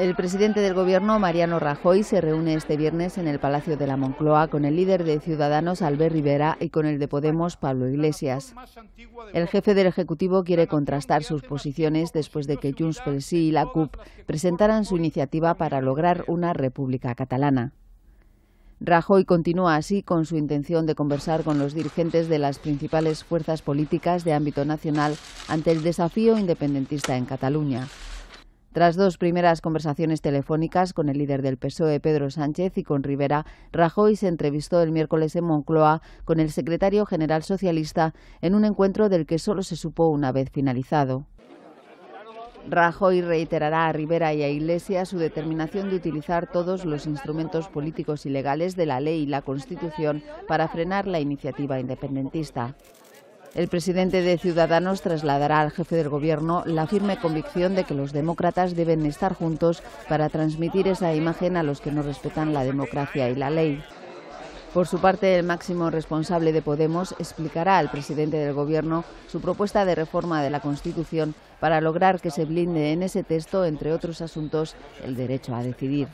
El presidente del Gobierno, Mariano Rajoy, se reúne este viernes en el Palacio de la Moncloa con el líder de Ciudadanos, Albert Rivera, y con el de Podemos, Pablo Iglesias. El jefe del Ejecutivo quiere contrastar sus posiciones después de que Junts per Sí y la CUP presentaran su iniciativa para lograr una república catalana. Rajoy continúa así con su intención de conversar con los dirigentes de las principales fuerzas políticas de ámbito nacional ante el desafío independentista en Cataluña. Tras dos primeras conversaciones telefónicas con el líder del PSOE, Pedro Sánchez, y con Rivera, Rajoy se entrevistó el miércoles en Moncloa con el secretario general socialista en un encuentro del que solo se supo una vez finalizado. Rajoy reiterará a Rivera y a Iglesias su determinación de utilizar todos los instrumentos políticos y legales de la ley y la Constitución para frenar la iniciativa independentista. El presidente de Ciudadanos trasladará al jefe del Gobierno la firme convicción de que los demócratas deben estar juntos para transmitir esa imagen a los que no respetan la democracia y la ley. Por su parte, el máximo responsable de Podemos explicará al presidente del Gobierno su propuesta de reforma de la Constitución para lograr que se blinde en ese texto, entre otros asuntos, el derecho a decidir.